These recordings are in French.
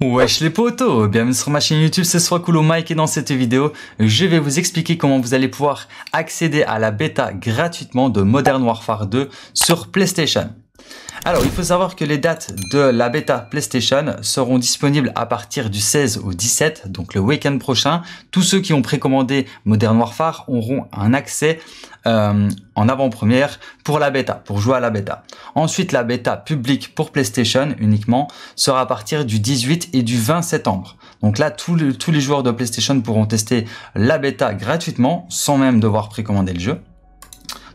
Wesh les potos, bienvenue sur ma chaîne YouTube, c'est Coolo Mike et dans cette vidéo, je vais vous expliquer comment vous allez pouvoir accéder à la bêta gratuitement de Modern Warfare 2 sur PlayStation. Alors, il faut savoir que les dates de la bêta PlayStation seront disponibles à partir du 16 au 17, donc le week-end prochain. Tous ceux qui ont précommandé Modern Warfare auront un accès euh, en avant-première pour la bêta, pour jouer à la bêta. Ensuite, la bêta publique pour PlayStation uniquement sera à partir du 18 et du 20 septembre. Donc là, tous les, tous les joueurs de PlayStation pourront tester la bêta gratuitement, sans même devoir précommander le jeu.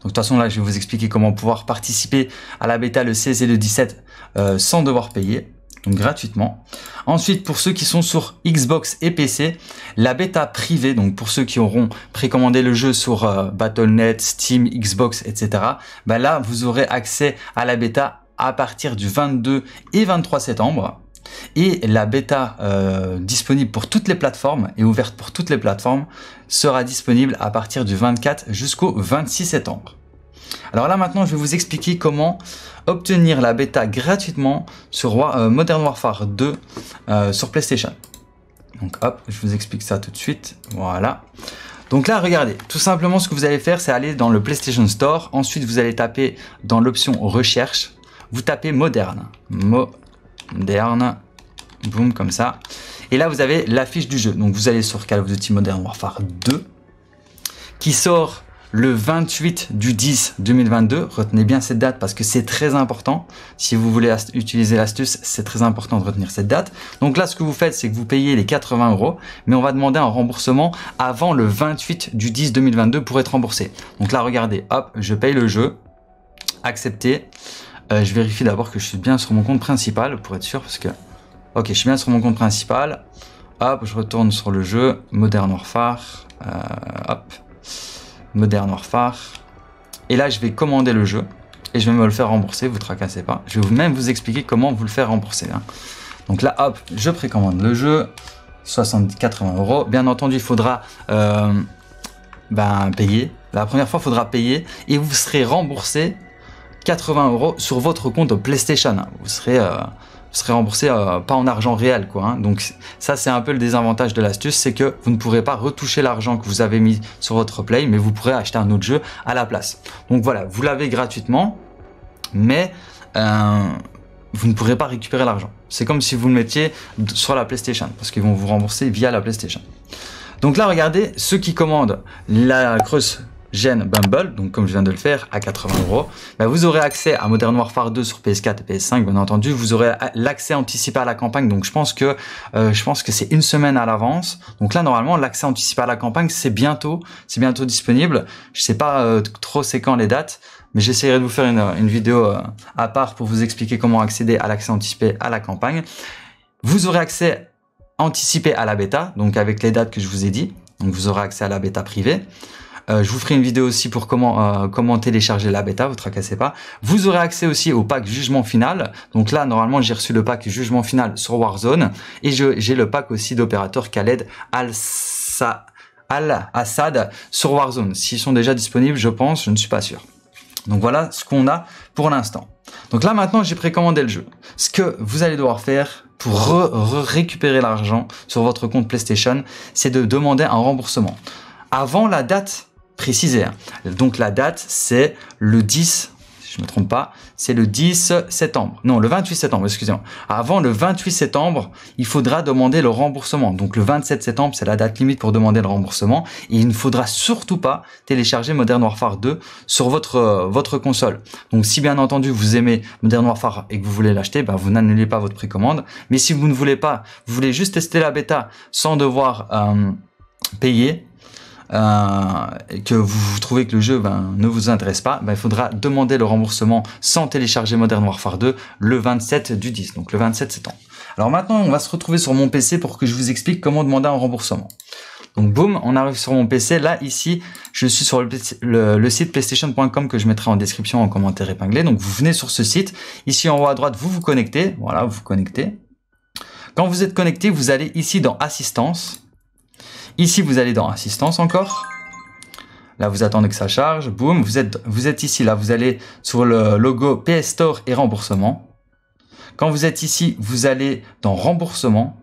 Donc de toute façon là je vais vous expliquer comment pouvoir participer à la bêta le 16 et le 17 euh, sans devoir payer. Donc gratuitement. Ensuite, pour ceux qui sont sur Xbox et PC, la bêta privée, donc pour ceux qui auront précommandé le jeu sur euh, Battle.net, Steam, Xbox, etc., bah là, vous aurez accès à la bêta à partir du 22 et 23 septembre. Et la bêta euh, disponible pour toutes les plateformes et ouverte pour toutes les plateformes sera disponible à partir du 24 jusqu'au 26 septembre. Alors là maintenant, je vais vous expliquer comment obtenir la bêta gratuitement sur euh, Modern Warfare 2 euh, sur PlayStation. Donc hop, je vous explique ça tout de suite. Voilà. Donc là, regardez, tout simplement ce que vous allez faire, c'est aller dans le PlayStation Store. Ensuite, vous allez taper dans l'option recherche. Vous tapez modern Modern, Boum, comme ça. Et là, vous avez l'affiche du jeu. Donc, vous allez sur Call of Duty Modern Warfare 2, qui sort le 28 du 10 2022. Retenez bien cette date parce que c'est très important. Si vous voulez utiliser l'astuce, c'est très important de retenir cette date. Donc là, ce que vous faites, c'est que vous payez les 80 euros, mais on va demander un remboursement avant le 28 du 10 2022 pour être remboursé. Donc là, regardez, hop, je paye le jeu, accepter. Euh, je vérifie d'abord que je suis bien sur mon compte principal pour être sûr parce que... Ok, je suis bien sur mon compte principal. Hop, je retourne sur le jeu. Modern Warfare. Euh, hop. Modern Warfare. Et là, je vais commander le jeu. Et je vais me le faire rembourser, vous tracassez pas. Je vais même vous expliquer comment vous le faire rembourser. Hein. Donc là, hop, je précommande le jeu. 70, 80 euros. Bien entendu, il faudra euh, ben, payer. La première fois, il faudra payer. Et vous serez remboursé 80 euros sur votre compte PlayStation. Vous serez, euh, remboursé euh, pas en argent réel, quoi. Hein. Donc ça, c'est un peu le désavantage de l'astuce, c'est que vous ne pourrez pas retoucher l'argent que vous avez mis sur votre Play, mais vous pourrez acheter un autre jeu à la place. Donc voilà, vous l'avez gratuitement, mais euh, vous ne pourrez pas récupérer l'argent. C'est comme si vous le mettiez sur la PlayStation, parce qu'ils vont vous rembourser via la PlayStation. Donc là, regardez, ceux qui commandent la creuse gène Bumble, donc comme je viens de le faire, à 80 euros, bah, vous aurez accès à Modern Warfare 2 sur PS4 et PS5, bien entendu. Vous aurez l'accès anticipé à la campagne, donc je pense que euh, je pense que c'est une semaine à l'avance. Donc là, normalement, l'accès anticipé à la campagne, c'est bientôt, c'est bientôt disponible. Je sais pas euh, trop c'est quand les dates, mais j'essaierai de vous faire une, vidéo euh, à part pour vous expliquer comment accéder à l'accès anticipé à la campagne. Vous aurez accès anticipé à la bêta, donc avec les dates que je vous ai dit. Donc vous aurez accès à la bêta privée. Euh, je vous ferai une vidéo aussi pour comment euh, télécharger la bêta, vous ne tracassez pas. Vous aurez accès aussi au pack jugement final. Donc là, normalement, j'ai reçu le pack jugement final sur Warzone et j'ai le pack aussi d'opérateur Khaled al assad sur Warzone. S'ils sont déjà disponibles, je pense, je ne suis pas sûr. Donc voilà ce qu'on a pour l'instant. Donc là maintenant j'ai précommandé le jeu. Ce que vous allez devoir faire pour récupérer l'argent sur votre compte PlayStation, c'est de demander un remboursement. Avant la date préciser, hein. Donc la date, c'est le 10, si je ne me trompe pas, c'est le 10 septembre. Non, le 28 septembre, excusez-moi. Avant le 28 septembre, il faudra demander le remboursement. Donc le 27 septembre, c'est la date limite pour demander le remboursement. Et il ne faudra surtout pas télécharger Modern Warfare 2 sur votre, euh, votre console. Donc si bien entendu vous aimez Modern Warfare et que vous voulez l'acheter, ben, vous n'annulez pas votre précommande. Mais si vous ne voulez pas, vous voulez juste tester la bêta sans devoir... Euh, payer, euh, et que vous, trouvez que le jeu ben, ne vous intéresse pas, ben, il faudra demander le remboursement sans télécharger Modern Warfare 2 le 27 du 10, donc le 27 septembre. Alors maintenant, on va se retrouver sur mon PC pour que je vous explique comment demander un remboursement. Donc boum, on arrive sur mon PC. Là, ici, je suis sur le site playstation.com que je mettrai en description, en commentaire épinglé. Donc vous venez sur ce site. Ici en haut à droite, vous vous connectez. Voilà, vous vous connectez. Quand vous êtes connecté, vous allez ici dans Assistance. Ici, vous allez dans Assistance encore. Là, vous attendez que ça charge. Boum, vous êtes, vous êtes ici. Là, vous allez sur le logo PS Store et remboursement. Quand vous êtes ici, vous allez dans remboursement.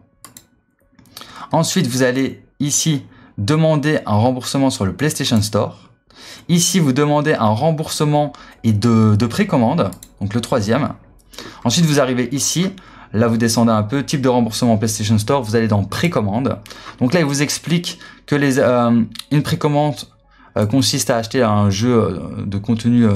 Ensuite, vous allez ici demander un remboursement sur le PlayStation Store. Ici, vous demandez un remboursement et de, de précommande, donc le troisième. Ensuite, vous arrivez ici, Là, vous descendez un peu, type de remboursement PlayStation Store, vous allez dans précommande. Donc là, il vous explique que les, euh, une précommande euh, consiste à acheter un jeu euh, de contenu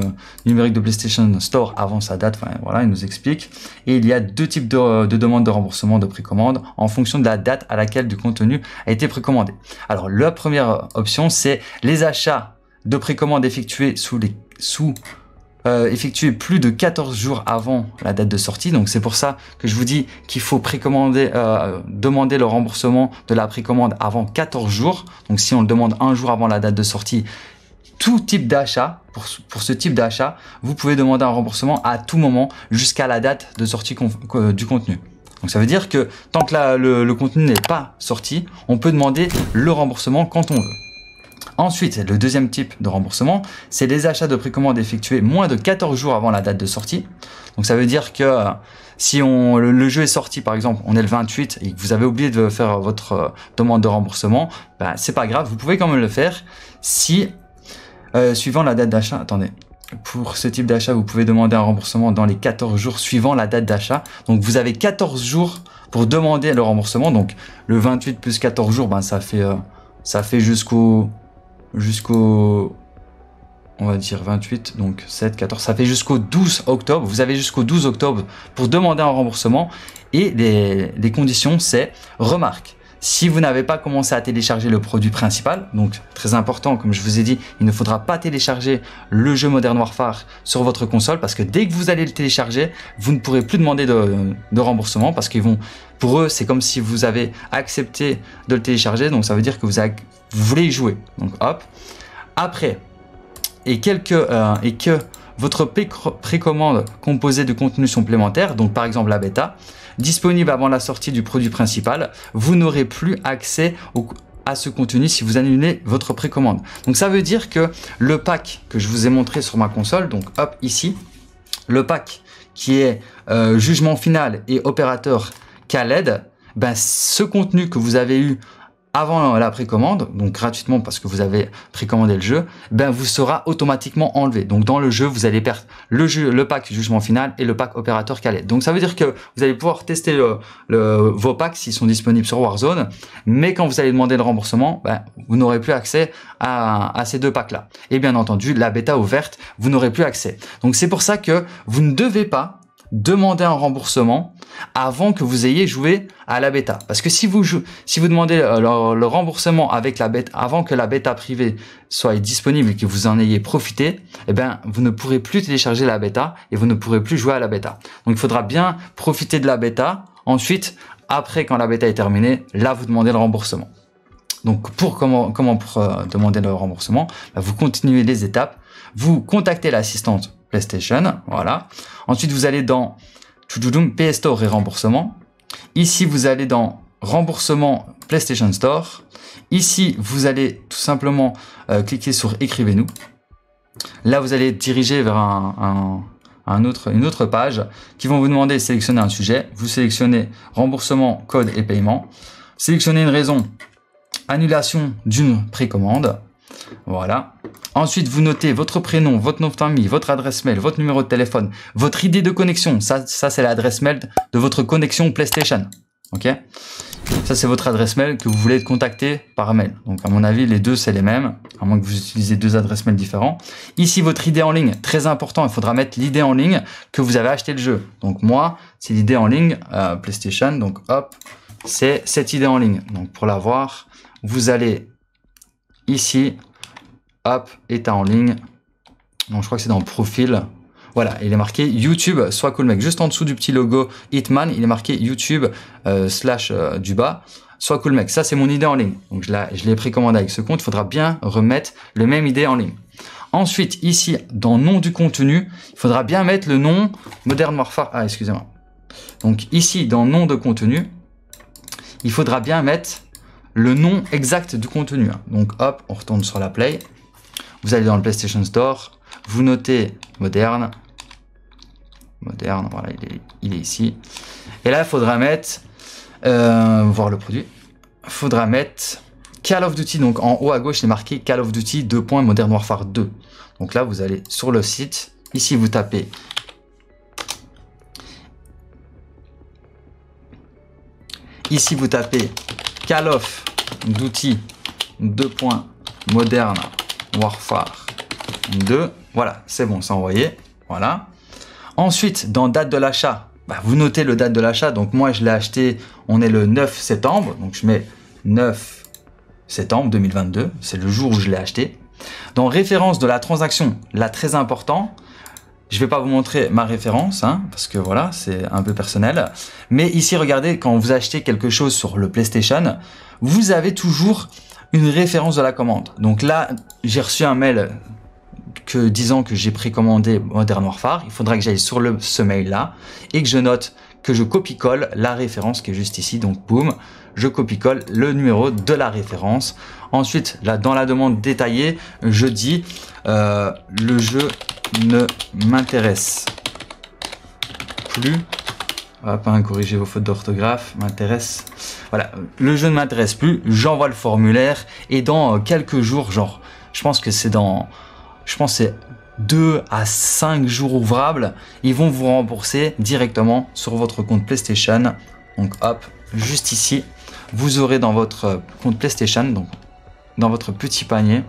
numérique de PlayStation Store avant sa date. Enfin, voilà, il nous explique. Et il y a deux types de, de demandes de remboursement de précommande en fonction de la date à laquelle du contenu a été précommandé. Alors, la première option, c'est les achats de précommande effectués sous les sous effectuer effectué plus de 14 jours avant la date de sortie. Donc c'est pour ça que je vous dis qu'il faut précommander, euh, demander le remboursement de la précommande avant 14 jours. Donc si on le demande un jour avant la date de sortie, tout type d'achat, pour, ce type d'achat, vous pouvez demander un remboursement à tout moment jusqu'à la date de sortie euh, du contenu. Donc ça veut dire que tant que le contenu n'est pas sorti, on peut demander le remboursement quand on veut. Ensuite, le deuxième type de remboursement, c'est les achats de précommande effectués moins de 14 jours avant la date de sortie. Donc ça veut dire que euh, si on, le, jeu est sorti par exemple, on est le 28 et que vous avez oublié de faire votre euh, demande de remboursement, ben, c'est pas grave, vous pouvez quand même le faire si, euh, suivant la date d'achat, attendez, pour ce type d'achat, vous pouvez demander un remboursement dans les 14 jours suivant la date d'achat. Donc vous avez 14 jours pour demander le remboursement. Donc le 28 plus 14 jours, ben, ça fait, ça fait jusqu'au jusqu'au on va dire 28, donc 7, 14, ça fait jusqu'au 12 octobre. Vous avez jusqu'au 12 octobre pour demander un remboursement. Et les, les conditions, c'est remarque, si vous n'avez pas commencé à télécharger le produit principal, donc très important, comme je vous ai dit, il ne faudra pas télécharger le jeu Modern Warfare sur votre console parce que dès que vous allez le télécharger, vous ne pourrez plus demander de, remboursement parce qu'ils vont, pour eux, c'est comme si vous avez accepté de le télécharger, donc ça veut dire que vous, voulez y jouer. Donc hop. Après, et quelques, euh, et que votre précommande composée de contenus supplémentaires, donc par exemple la bêta, disponible avant la sortie du produit principal, vous n'aurez plus accès à ce contenu si vous annulez votre précommande. Donc ça veut dire que le pack que je vous ai montré sur ma console, donc hop ici, le pack qui est euh, jugement final et opérateur Khaled, ben, ce contenu que vous avez eu avant la précommande, donc gratuitement parce que vous avez précommandé le jeu, ben vous sera automatiquement enlevé. Donc dans le jeu, vous allez perdre le le pack jugement final et le pack opérateur calais. Donc ça veut dire que vous allez pouvoir tester le, vos packs s'ils sont disponibles sur Warzone, mais quand vous allez demander le remboursement, ben, vous n'aurez plus accès à, à ces deux packs-là. Et bien entendu, la bêta ouverte, vous n'aurez plus accès. Donc c'est pour ça que vous ne devez pas demander un remboursement avant que vous ayez joué à la bêta. Parce que si vous demandez euh, le, remboursement avec la bêta avant que la bêta privée soit disponible et que vous en ayez profité, eh ben, vous ne pourrez plus télécharger la bêta et vous ne pourrez plus jouer à la bêta. Donc, il faudra bien profiter de la bêta. Ensuite, après, quand la bêta est terminée, là, vous demandez le remboursement. Donc, pour comment, comment euh, demander le remboursement, bah, vous continuez les étapes, vous contactez l'assistante PlayStation, voilà. Ensuite, vous allez dans PS Store et remboursement. Ici, vous allez dans remboursement PlayStation Store. Ici, vous allez tout simplement euh, cliquer sur écrivez-nous. Là, vous allez diriger vers une autre page qui vont vous demander de sélectionner un sujet. Vous sélectionnez remboursement, code et paiement. Sélectionnez une raison, annulation d'une précommande. Voilà. Ensuite, vous notez votre prénom, votre nom de famille, votre adresse mail, votre numéro de téléphone, votre idée de connexion. Ça, ça c'est l'adresse mail de votre connexion PlayStation. Ok Ça, c'est votre adresse mail que vous voulez contacter par mail. Donc, à mon avis, les deux, c'est les mêmes, à moins que vous utilisez deux adresses mail différentes. Ici, votre idée en ligne, très important, il faudra mettre l'idée en ligne que vous avez acheté le jeu. Donc, moi, c'est l'idée en ligne euh, PlayStation. Donc, hop, c'est cette idée en ligne. Donc, pour l'avoir, vous allez ici Hop, état en ligne. Donc je crois que c'est dans profil. Voilà, il est marqué YouTube, soit cool mec. Juste en dessous du petit logo Hitman, il est marqué YouTube euh, slash euh, du bas. Soit cool mec. Ça, c'est mon idée en ligne. Donc je l'ai précommandé avec ce compte. Il faudra bien remettre le même idée en ligne. Ensuite, ici, dans nom du contenu, il faudra bien mettre le nom Modern Warfare. Ah, excusez-moi. Donc ici, dans nom de contenu, il faudra bien mettre le nom exact du contenu. Hein. Donc hop, on retourne sur la play. Vous allez dans le PlayStation Store, vous notez moderne. Moderne, voilà, il est, ici. Et là, il faudra mettre, euh, voir le produit, Il faudra mettre Call of Duty. Donc en haut à gauche, c'est marqué Call of Duty 2. Modern Warfare 2. Donc là, vous allez sur le site. Ici, vous tapez Ici, vous tapez Call of Duty 2. Modern Warfare 2. Voilà, c'est bon, c'est envoyé. Voilà. Ensuite, dans date de l'achat, bah, vous notez le date de l'achat. Donc moi, je l'ai acheté, on est le 9 septembre. Donc je mets 9 septembre 2022. C'est le jour où je l'ai acheté. Dans référence de la transaction, là, très important, je ne vais pas vous montrer ma référence, hein, parce que voilà, c'est un peu personnel. Mais ici, regardez, quand vous achetez quelque chose sur le PlayStation, vous avez toujours une référence de la commande. Donc là, j'ai reçu un mail que disant que j'ai précommandé Modern Warfare. Il faudra que j'aille sur le, ce mail-là et que je note que je copie-colle la référence qui est juste ici. Donc boum, je copie-colle le numéro de la référence. Ensuite, là, dans la demande détaillée, je dis euh, le jeu ne m'intéresse plus. va pas hein, corriger vos fautes d'orthographe, m'intéresse voilà, le jeu ne m'intéresse plus, j'envoie le formulaire et dans euh, quelques jours, genre, je pense que c'est dans, je pense c'est 2 à 5 jours ouvrables, ils vont vous rembourser directement sur votre compte PlayStation. Donc hop, juste ici, vous aurez dans votre euh, compte PlayStation, donc dans votre petit panier,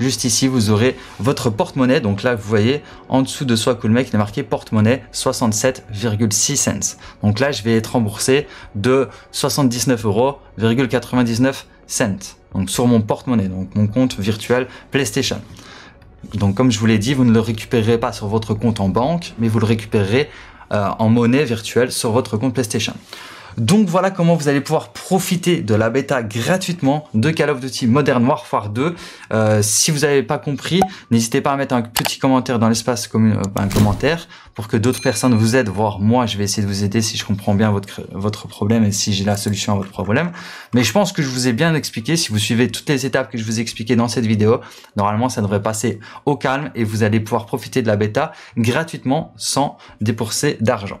Juste ici, vous aurez votre porte-monnaie. Donc là, vous voyez en dessous de soi cool mec il est marqué porte-monnaie 67,6 cents. Donc là, je vais être remboursé de 79,99 euros. Donc sur mon porte-monnaie, donc mon compte virtuel PlayStation. Donc comme je vous l'ai dit, vous ne le récupérerez pas sur votre compte en banque, mais vous le récupérerez euh, en monnaie virtuelle sur votre compte PlayStation. Donc voilà comment vous allez pouvoir profiter de la bêta gratuitement de Call of Duty Modern Warfare 2. Euh, si vous n'avez pas compris, n'hésitez pas à mettre un petit commentaire dans l'espace commun, euh, ben, un commentaire pour que d'autres personnes vous aident, voire moi, je vais essayer de vous aider si je comprends bien votre, votre problème et si j'ai la solution à votre problème. Mais je pense que je vous ai bien expliqué. Si vous suivez toutes les étapes que je vous ai expliquées dans cette vidéo, normalement, ça devrait passer au calme et vous allez pouvoir profiter de la bêta gratuitement sans dépenser d'argent.